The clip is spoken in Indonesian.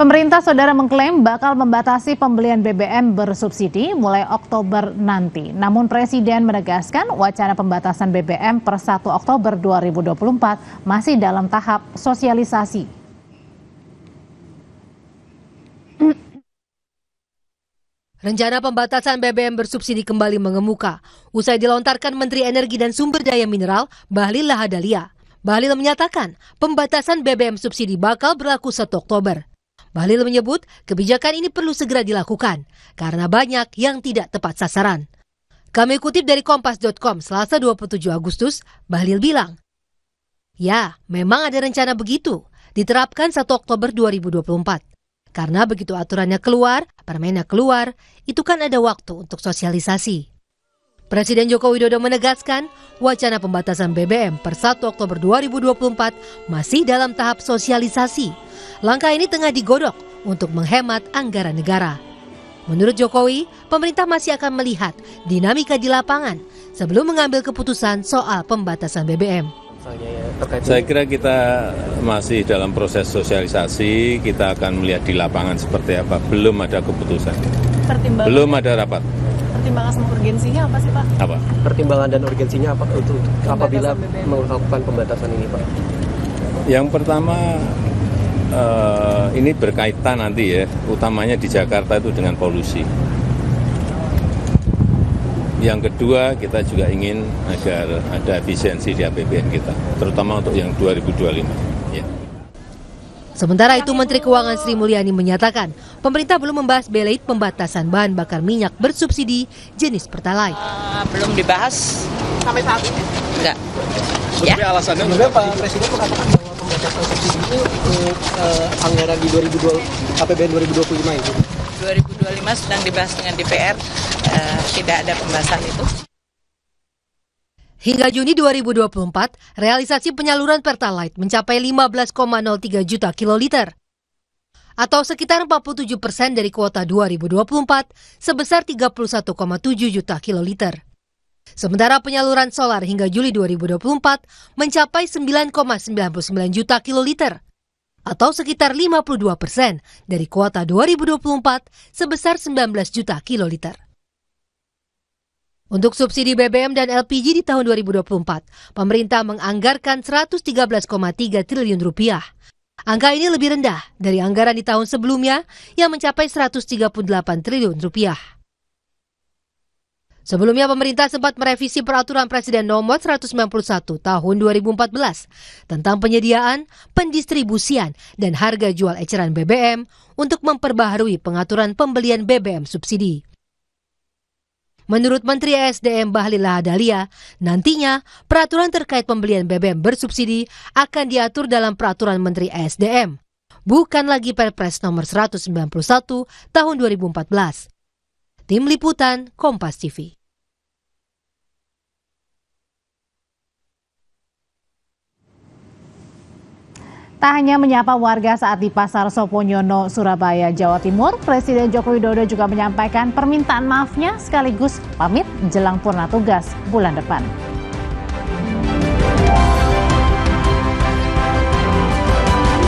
Pemerintah saudara mengklaim bakal membatasi pembelian BBM bersubsidi mulai Oktober nanti. Namun Presiden menegaskan wacana pembatasan BBM per 1 Oktober 2024 masih dalam tahap sosialisasi. Rencana pembatasan BBM bersubsidi kembali mengemuka. Usai dilontarkan Menteri Energi dan Sumber Daya Mineral, Bahlil Lahadalia. Bahlil menyatakan pembatasan BBM subsidi bakal berlaku 1 Oktober. Bahlil menyebut kebijakan ini perlu segera dilakukan karena banyak yang tidak tepat sasaran. Kami kutip dari kompas.com selasa 27 Agustus, Bahlil bilang, Ya, memang ada rencana begitu, diterapkan 1 Oktober 2024. Karena begitu aturannya keluar, permainnya keluar, itu kan ada waktu untuk sosialisasi. Presiden Joko Widodo menegaskan wacana pembatasan BBM per 1 Oktober 2024 masih dalam tahap sosialisasi. Langkah ini tengah digodok untuk menghemat anggaran negara. Menurut Jokowi, pemerintah masih akan melihat dinamika di lapangan sebelum mengambil keputusan soal pembatasan BBM. Saya kira kita masih dalam proses sosialisasi, kita akan melihat di lapangan seperti apa. Belum ada keputusan. Belum ada rapat pertimbangan sama urgensinya apa sih Pak? Apa? Pertimbangan dan urgensinya apa itu pembatasan apabila BBM. melakukan pembatasan ini Pak? Yang pertama uh, ini berkaitan nanti ya, utamanya di Jakarta itu dengan polusi. Yang kedua kita juga ingin agar ada efisiensi di APBN kita, terutama untuk yang 2025. Sementara itu Menteri Keuangan Sri Mulyani menyatakan pemerintah belum membahas beleid pembatasan bahan bakar minyak bersubsidi jenis pertalite. Uh, belum dibahas sampai saat ini. Enggak. Ya. alasannya Sebenarnya Pak Presiden mengatakan bahwa pembatasan subsidi itu uh, eh, anggaran di 2020 APBN 2025 itu. 2025 sedang dibahas dengan DPR uh, eh, tidak ada pembahasan itu. Hingga Juni 2024, realisasi penyaluran Pertalite mencapai 15,03 juta kiloliter atau sekitar 47 persen dari kuota 2024 sebesar 31,7 juta kiloliter. Sementara penyaluran solar hingga Juli 2024 mencapai 9,99 juta kiloliter atau sekitar 52 persen dari kuota 2024 sebesar 19 juta kiloliter. Untuk subsidi BBM dan LPG di tahun 2024, pemerintah menganggarkan 113,3 triliun rupiah. Angka ini lebih rendah dari anggaran di tahun sebelumnya yang mencapai 138 triliun rupiah. Sebelumnya pemerintah sempat merevisi peraturan Presiden nomor 191 tahun 2014 tentang penyediaan, pendistribusian, dan harga jual eceran BBM untuk memperbaharui pengaturan pembelian BBM subsidi. Menurut Menteri ESDM Bahlil Lahadalia, nantinya peraturan terkait pembelian BBM bersubsidi akan diatur dalam peraturan Menteri ESDM, bukan lagi Perpres nomor 191 tahun 2014. Tim Liputan Kompas TV Tak hanya menyapa warga saat di Pasar Soponyono, Surabaya, Jawa Timur, Presiden Joko Widodo juga menyampaikan permintaan maafnya sekaligus pamit jelang purna tugas bulan depan.